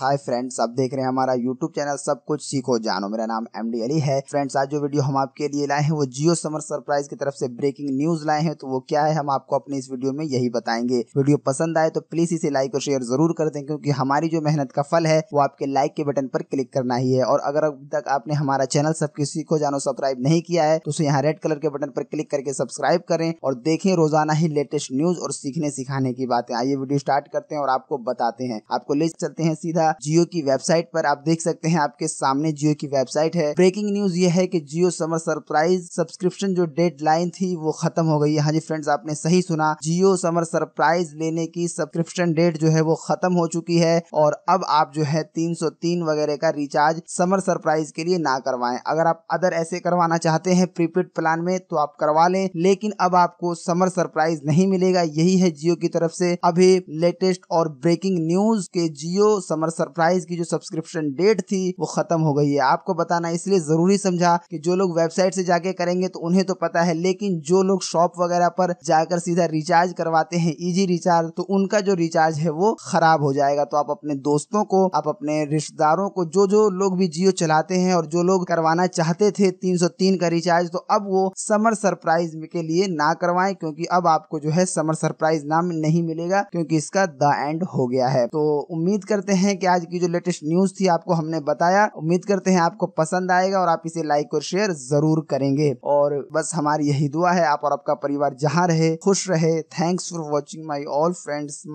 hi friends आप देख रहे हैं हमारा यूट्यूब चैनल सब कुछ सीखो जानो मेरा नाम एम डी अली है फ्रेंड्स आज जो वीडियो हम आपके लिए लाए हैं वो जियो समर सरप्राइज की तरफ से ब्रेकिंग न्यूज लाए हैं तो वो क्या है हम आपको अपने इस वीडियो में यही बताएंगे वीडियो पसंद आए तो प्लीज इसे लाइक और शेयर जरूर कर दें क्योंकि हमारी जो मेहनत का फल है वो आपके लाइक के बटन पर क्लिक करना ही है और अगर अब तक आपने हमारा चैनल सब कुछ सीखो जानो सब्सक्राइब नहीं किया है तो उसे यहाँ रेड कलर के बटन पर क्लिक करके सब्सक्राइब करें और देखें रोजाना ही लेटेस्ट न्यूज और सीखने सिखाने की बातें आइए वीडियो स्टार्ट करते हैं और आपको बताते हैं आपको ले चलते हैं सीधा जाएगा जियो की वेबसाइट पर आप देख सकते हैं आपके सामने जियो की वेबसाइट है ब्रेकिंग न्यूज ये है कि जियो समर सरप्राइज सब्सक्रिप्शन जो लाइन थी वो खत्म हो गई हाँ जी फ्रेंड्स आपने सही सुना जियो समर सरप्राइज लेने की सब्सक्रिप्शन डेट जो है वो खत्म हो चुकी है और अब आप जो है 303 वगैरह का रिचार्ज समर सरप्राइज के लिए ना करवाएं अगर आप अदर ऐसे करवाना चाहते हैं प्रीपेड प्लान में तो आप करवा लें लेकिन अब आपको समर सरप्राइज नहीं मिलेगा यही है जियो की तरफ से अभी लेटेस्ट और ब्रेकिंग न्यूज के जियो समर सरप्राइज की जो सब्सक्रिप्शन डेट थी वो खत्म हो गई है आपको बताना इसलिए जरूरी समझा कि जो लोग वेबसाइट से जाके करेंगे तो उन्हें तो पता है लेकिन जो लोग शॉप वगैरह पर जाकर सीधा रिचार्ज करवाते हैं इजी रिचार्ज तो उनका जो रिचार्ज है वो खराब हो जाएगा तो आप अपने दोस्तों को आप अपने रिश्तेदारों को जो जो लोग भी जियो चलाते हैं और जो लोग करवाना चाहते थे 303 का रिचार्ज तो अब वो समर सरप्राइज के लिए ना करवाएं क्योंकि अब आपको जो है समर सरप्राइज नाम नहीं मिलेगा क्योंकि इसका द एंड हो गया है तो उम्मीद करते हैं कि आज की जो लेटेस्ट न्यूज थी आपको हमने बताया उम्मीद करते हैं आपको पसंद आएगा और आप इसे लाइक और शेयर जरूर करेंगे और बस हमारी यही दुआ है आप और आपका परिवार जहाँ रहे खुश रहे thanks for watching my all friends